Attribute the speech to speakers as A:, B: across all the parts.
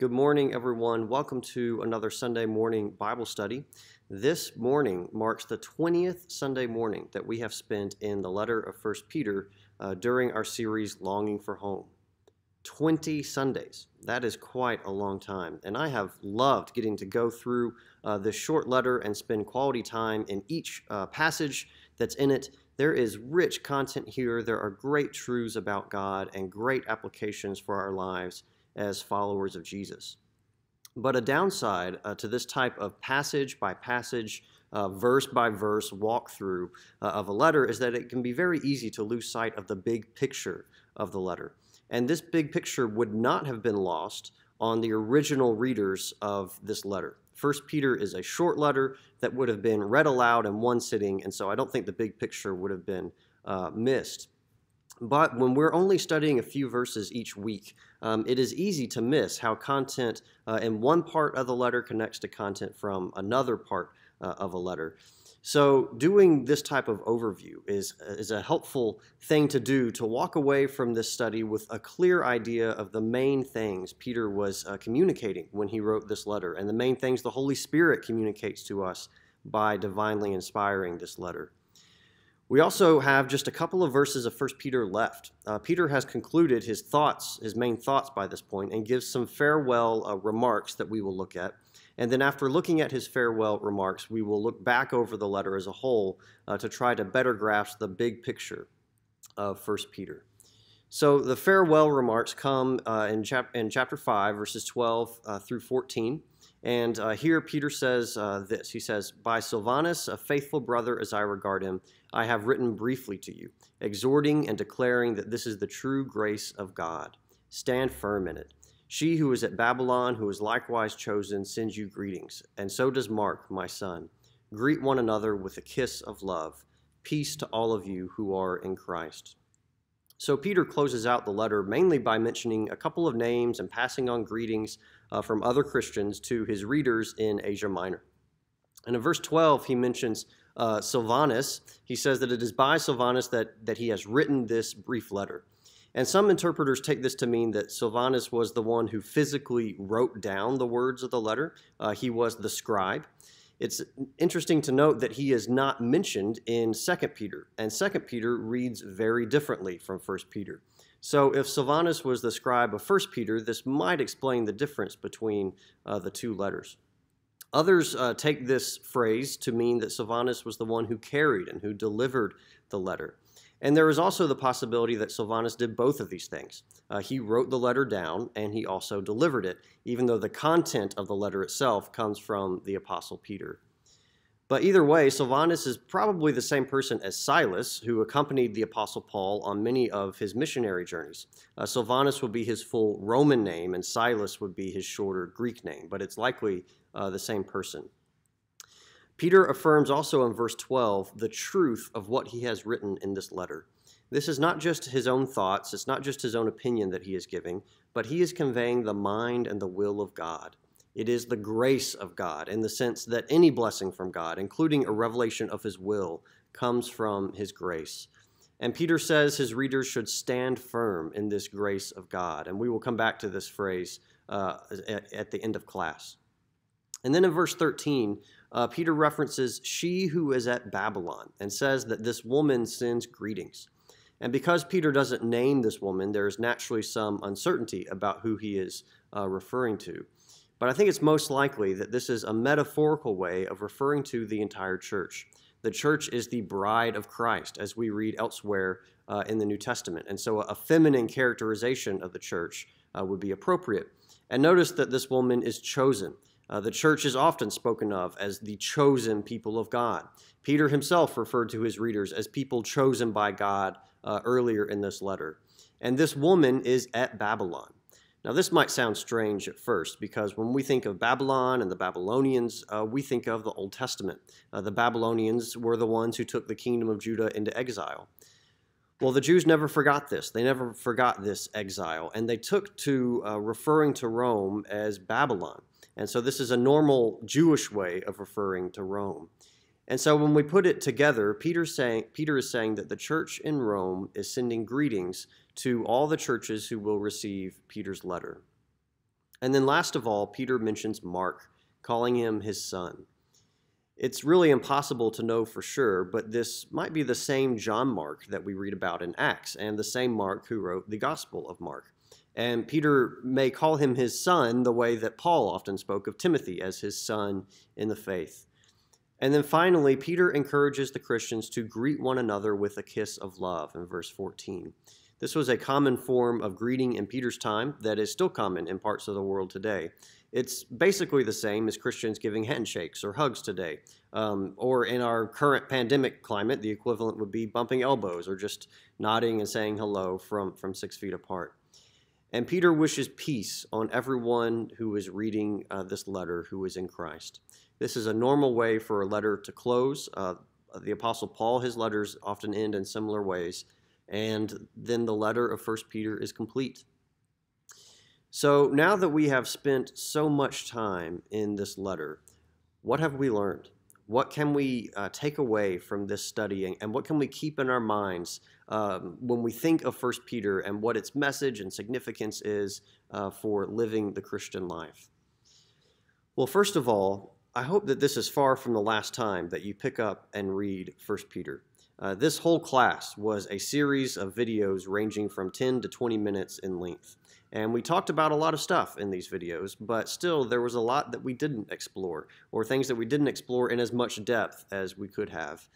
A: Good morning, everyone. Welcome to another Sunday morning Bible study. This morning marks the 20th Sunday morning that we have spent in the letter of 1 Peter uh, during our series Longing for Home. 20 Sundays. That is quite a long time. And I have loved getting to go through uh, this short letter and spend quality time in each uh, passage that's in it. There is rich content here. There are great truths about God and great applications for our lives as followers of Jesus. But a downside uh, to this type of passage by passage, uh, verse by verse walkthrough uh, of a letter is that it can be very easy to lose sight of the big picture of the letter. And this big picture would not have been lost on the original readers of this letter. First Peter is a short letter that would have been read aloud in one sitting, and so I don't think the big picture would have been uh, missed. But when we're only studying a few verses each week, um, it is easy to miss how content uh, in one part of the letter connects to content from another part uh, of a letter. So, doing this type of overview is, uh, is a helpful thing to do to walk away from this study with a clear idea of the main things Peter was uh, communicating when he wrote this letter and the main things the Holy Spirit communicates to us by divinely inspiring this letter. We also have just a couple of verses of 1 Peter left. Uh, Peter has concluded his thoughts, his main thoughts by this point, and gives some farewell uh, remarks that we will look at. And then, after looking at his farewell remarks, we will look back over the letter as a whole uh, to try to better grasp the big picture of 1 Peter. So, the farewell remarks come uh, in, chap- in chapter 5, verses 12 uh, through 14. And uh, here Peter says uh, this He says, By Silvanus, a faithful brother as I regard him, I have written briefly to you, exhorting and declaring that this is the true grace of God. Stand firm in it. She who is at Babylon, who is likewise chosen, sends you greetings, and so does Mark, my son. Greet one another with a kiss of love. Peace to all of you who are in Christ. So Peter closes out the letter mainly by mentioning a couple of names and passing on greetings uh, from other Christians to his readers in Asia Minor. And in verse 12, he mentions uh, Silvanus. He says that it is by Silvanus that, that he has written this brief letter. And some interpreters take this to mean that Silvanus was the one who physically wrote down the words of the letter. Uh, he was the scribe. It's interesting to note that he is not mentioned in 2 Peter, and 2 Peter reads very differently from 1 Peter. So if Silvanus was the scribe of 1 Peter, this might explain the difference between uh, the two letters. Others uh, take this phrase to mean that Silvanus was the one who carried and who delivered the letter. And there is also the possibility that Silvanus did both of these things. Uh, he wrote the letter down and he also delivered it, even though the content of the letter itself comes from the Apostle Peter. But either way, Silvanus is probably the same person as Silas, who accompanied the Apostle Paul on many of his missionary journeys. Uh, Silvanus would be his full Roman name, and Silas would be his shorter Greek name, but it's likely uh, the same person. Peter affirms also in verse 12 the truth of what he has written in this letter. This is not just his own thoughts, it's not just his own opinion that he is giving, but he is conveying the mind and the will of God. It is the grace of God in the sense that any blessing from God, including a revelation of his will, comes from his grace. And Peter says his readers should stand firm in this grace of God. And we will come back to this phrase uh, at, at, the end of class. And then in verse 13, uh, Peter references she who is at Babylon and says that this woman sends greetings. And because Peter doesn't name this woman, there is naturally some uncertainty about who he is uh, referring to. But I think it's most likely that this is a metaphorical way of referring to the entire church. The church is the bride of Christ, as we read elsewhere uh, in the New Testament. And so a feminine characterization of the church uh, would be appropriate. And notice that this woman is chosen. Uh, the church is often spoken of as the chosen people of God. Peter himself referred to his readers as people chosen by God uh, earlier in this letter. And this woman is at Babylon. Now, this might sound strange at first because when we think of Babylon and the Babylonians, uh, we think of the Old Testament. Uh, the Babylonians were the ones who took the kingdom of Judah into exile. Well, the Jews never forgot this. They never forgot this exile, and they took to uh, referring to Rome as Babylon. And so, this is a normal Jewish way of referring to Rome. And so, when we put it together, Peter, Peter is saying that the church in Rome is sending greetings to all the churches who will receive Peter's letter. And then last of all, Peter mentions Mark, calling him his son. It's really impossible to know for sure, but this might be the same John Mark that we read about in Acts, and the same Mark who wrote the Gospel of Mark. And Peter may call him his son the way that Paul often spoke of Timothy as his son in the faith. And then finally, Peter encourages the Christians to greet one another with a kiss of love in verse 14. This was a common form of greeting in Peter's time that is still common in parts of the world today. It's basically the same as Christians giving handshakes or hugs today. Um, or in our current pandemic climate, the equivalent would be bumping elbows or just nodding and saying hello from, from six feet apart. And Peter wishes peace on everyone who is reading uh, this letter who is in Christ. This is a normal way for a letter to close. Uh, the Apostle Paul, his letters often end in similar ways and then the letter of 1 Peter is complete. So now that we have spent so much time in this letter, what have we learned? What can we uh, take away from this studying, and what can we keep in our minds um, when we think of 1 Peter and what its message and significance is uh, for living the Christian life? Well, first of all, I hope that this is far from the last time that you pick up and read 1 Peter. Uh, this whole class was a series of videos ranging from 10 to 20 minutes in length. And we talked about a lot of stuff in these videos, but still there was a lot that we didn't explore, or things that we didn't explore in as much depth as we could have.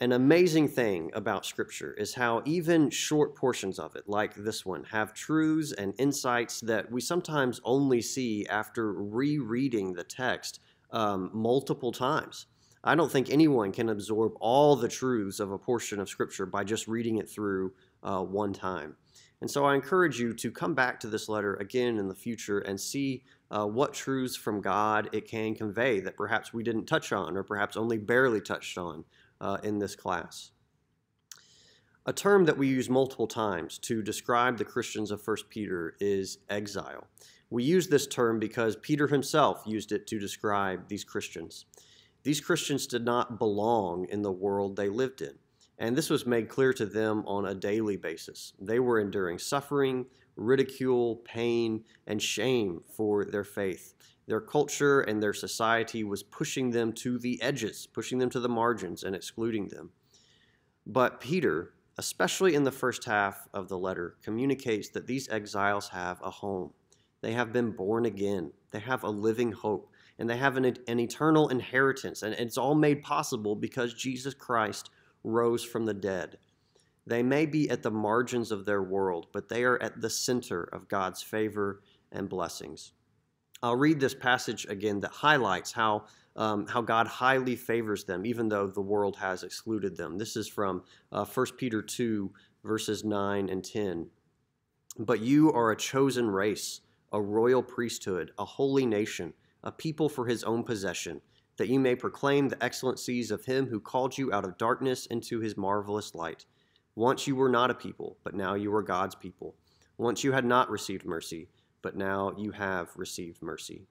A: An amazing thing about Scripture is how even short portions of it, like this one, have truths and insights that we sometimes only see after rereading the text um, multiple times. I don't think anyone can absorb all the truths of a portion of Scripture by just reading it through uh, one time. And so I encourage you to come back to this letter again in the future and see uh, what truths from God it can convey that perhaps we didn't touch on or perhaps only barely touched on uh, in this class. A term that we use multiple times to describe the Christians of 1 Peter is exile. We use this term because Peter himself used it to describe these Christians. These Christians did not belong in the world they lived in. And this was made clear to them on a daily basis. They were enduring suffering, ridicule, pain, and shame for their faith. Their culture and their society was pushing them to the edges, pushing them to the margins, and excluding them. But Peter, especially in the first half of the letter, communicates that these exiles have a home. They have been born again, they have a living hope and they have an, an eternal inheritance. And it's all made possible because Jesus Christ rose from the dead. They may be at the margins of their world, but they are at the center of God's favor and blessings. I'll read this passage again that highlights how, um, how God highly favors them, even though the world has excluded them. This is from uh, 1 Peter 2, verses 9 and 10. But you are a chosen race, a royal priesthood, a holy nation a people for his own possession, that you may proclaim the excellencies of him who called you out of darkness into his marvelous light. Once you were not a people, but now you are God's people. Once you had not received mercy, but now you have received mercy.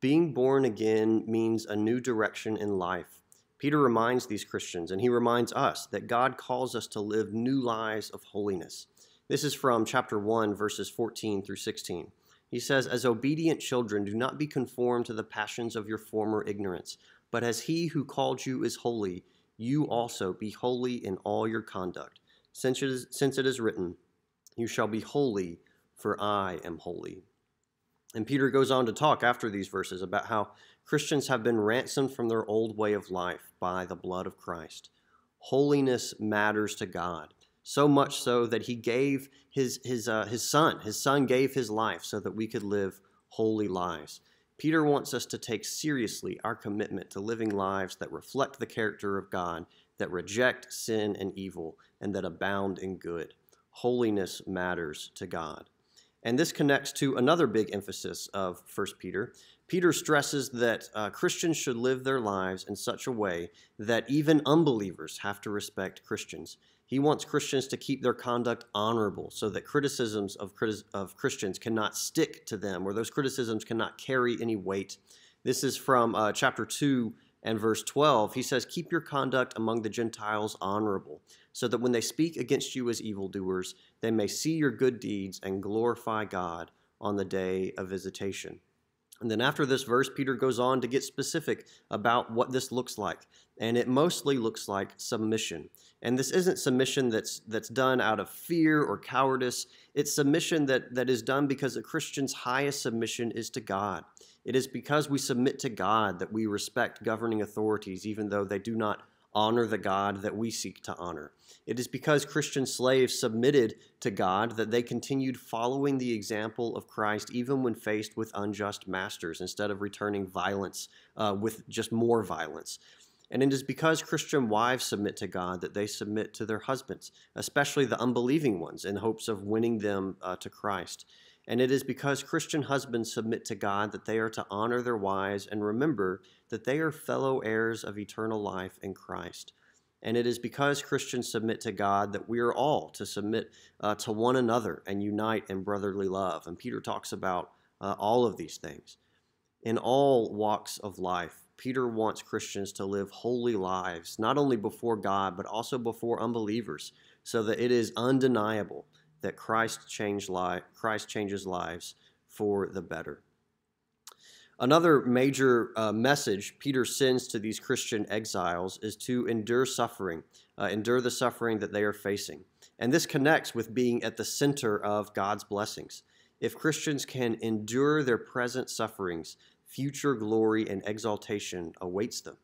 A: Being born again means a new direction in life. Peter reminds these Christians, and he reminds us, that God calls us to live new lives of holiness. This is from chapter 1, verses 14 through 16. He says, As obedient children, do not be conformed to the passions of your former ignorance, but as he who called you is holy, you also be holy in all your conduct. Since it is, since it is written, You shall be holy, for I am holy. And Peter goes on to talk after these verses about how Christians have been ransomed from their old way of life by the blood of Christ. Holiness matters to God so much so that he gave his, his, uh, his son. His son gave his life so that we could live holy lives. Peter wants us to take seriously our commitment to living lives that reflect the character of God, that reject sin and evil, and that abound in good. Holiness matters to God. And this connects to another big emphasis of 1 Peter. Peter stresses that uh, Christians should live their lives in such a way that even unbelievers have to respect Christians. He wants Christians to keep their conduct honorable so that criticisms of, of Christians cannot stick to them or those criticisms cannot carry any weight. This is from uh, chapter 2 and verse 12. He says, Keep your conduct among the Gentiles honorable so that when they speak against you as evildoers, they may see your good deeds and glorify God on the day of visitation. And then after this verse, Peter goes on to get specific about what this looks like. And it mostly looks like submission. And this isn't submission that's, that's done out of fear or cowardice. It's submission that, that is done because a Christian's highest submission is to God. It is because we submit to God that we respect governing authorities, even though they do not honor the God that we seek to honor. It is because Christian slaves submitted to God that they continued following the example of Christ even when faced with unjust masters instead of returning violence uh, with just more violence. And it is because Christian wives submit to God that they submit to their husbands, especially the unbelieving ones, in hopes of winning them uh, to Christ. And it is because Christian husbands submit to God that they are to honor their wives and remember that they are fellow heirs of eternal life in Christ. And it is because Christians submit to God that we are all to submit uh, to one another and unite in brotherly love. And Peter talks about uh, all of these things. In all walks of life, Peter wants Christians to live holy lives, not only before God, but also before unbelievers, so that it is undeniable that Christ, changed li- Christ changes lives for the better. Another major uh, message Peter sends to these Christian exiles is to endure suffering, uh, endure the suffering that they are facing. And this connects with being at the center of God's blessings. If Christians can endure their present sufferings, future glory and exaltation awaits them.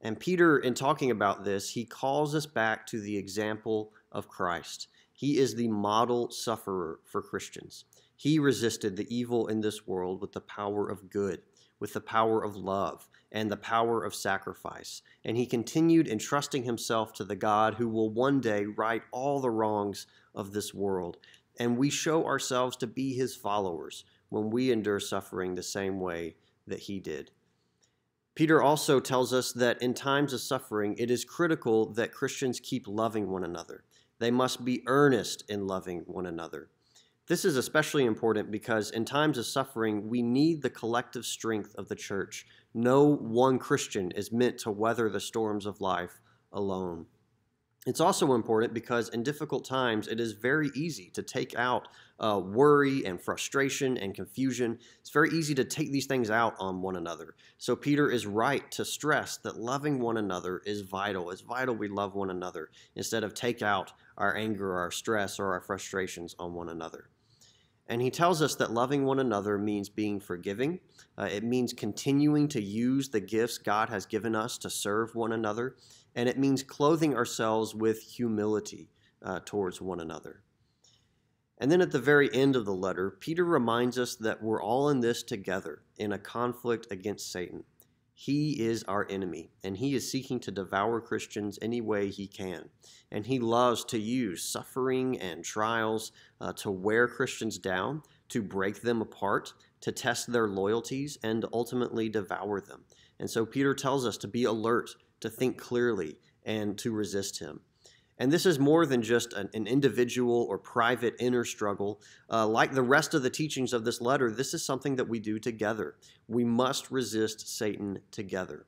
A: And Peter, in talking about this, he calls us back to the example of Christ. He is the model sufferer for Christians. He resisted the evil in this world with the power of good, with the power of love, and the power of sacrifice. And he continued entrusting himself to the God who will one day right all the wrongs of this world. And we show ourselves to be his followers when we endure suffering the same way that he did. Peter also tells us that in times of suffering, it is critical that Christians keep loving one another. They must be earnest in loving one another. This is especially important because in times of suffering, we need the collective strength of the church. No one Christian is meant to weather the storms of life alone. It's also important because in difficult times, it is very easy to take out uh, worry and frustration and confusion. It's very easy to take these things out on one another. So, Peter is right to stress that loving one another is vital. It's vital we love one another instead of take out our anger, our stress, or our frustrations on one another. And he tells us that loving one another means being forgiving. Uh, it means continuing to use the gifts God has given us to serve one another. And it means clothing ourselves with humility uh, towards one another. And then at the very end of the letter, Peter reminds us that we're all in this together in a conflict against Satan. He is our enemy, and he is seeking to devour Christians any way he can. And he loves to use suffering and trials uh, to wear Christians down, to break them apart, to test their loyalties, and ultimately devour them. And so Peter tells us to be alert, to think clearly, and to resist him. And this is more than just an, an individual or private inner struggle. Uh, like the rest of the teachings of this letter, this is something that we do together. We must resist Satan together.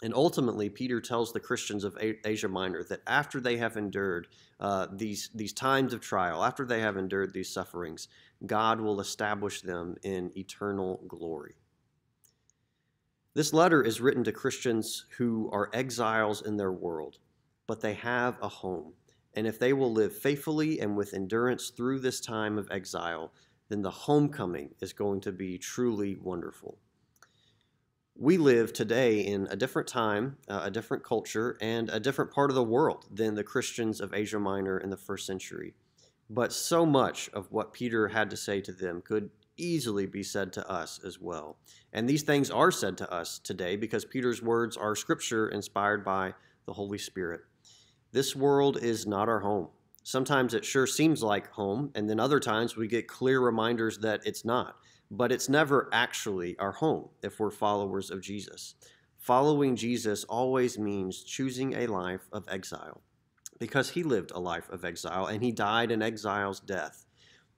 A: And ultimately, Peter tells the Christians of Asia Minor that after they have endured uh, these, these times of trial, after they have endured these sufferings, God will establish them in eternal glory. This letter is written to Christians who are exiles in their world but they have a home. And if they will live faithfully and with endurance through this time of exile, then the homecoming is going to be truly wonderful. We live today in a different time, uh, a different culture, and a different part of the world than the Christians of Asia Minor in the first century. But so much of what Peter had to say to them could easily be said to us as well. And these things are said to us today because Peter's words are scripture inspired by the Holy Spirit. This world is not our home. Sometimes it sure seems like home, and then other times we get clear reminders that it's not. But it's never actually our home if we're followers of Jesus. Following Jesus always means choosing a life of exile because he lived a life of exile and he died an exile's death.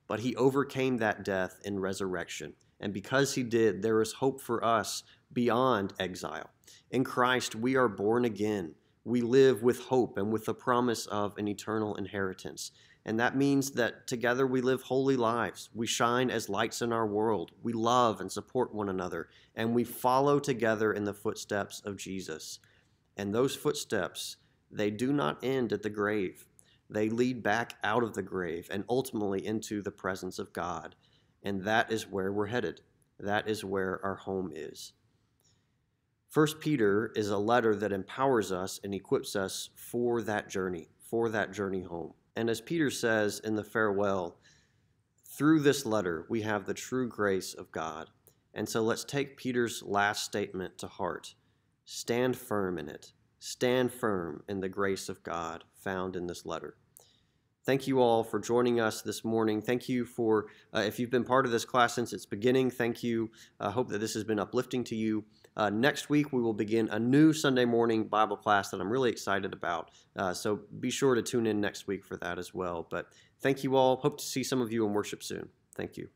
A: But he overcame that death in resurrection. And because he did, there is hope for us beyond exile. In Christ, we are born again we live with hope and with the promise of an eternal inheritance. And that means that together we live holy lives. We shine as lights in our world. We love and support one another. And we follow together in the footsteps of Jesus. And those footsteps, they do not end at the grave, they lead back out of the grave and ultimately into the presence of God. And that is where we're headed. That is where our home is. First Peter is a letter that empowers us and equips us for that journey, for that journey home. And as Peter says in the farewell, through this letter we have the true grace of God. And so let's take Peter's last statement to heart. Stand firm in it. Stand firm in the grace of God found in this letter. Thank you all for joining us this morning. Thank you for, uh, if you've been part of this class since its beginning, thank you. I uh, hope that this has been uplifting to you. Uh, next week, we will begin a new Sunday morning Bible class that I'm really excited about. Uh, so be sure to tune in next week for that as well. But thank you all. Hope to see some of you in worship soon. Thank you.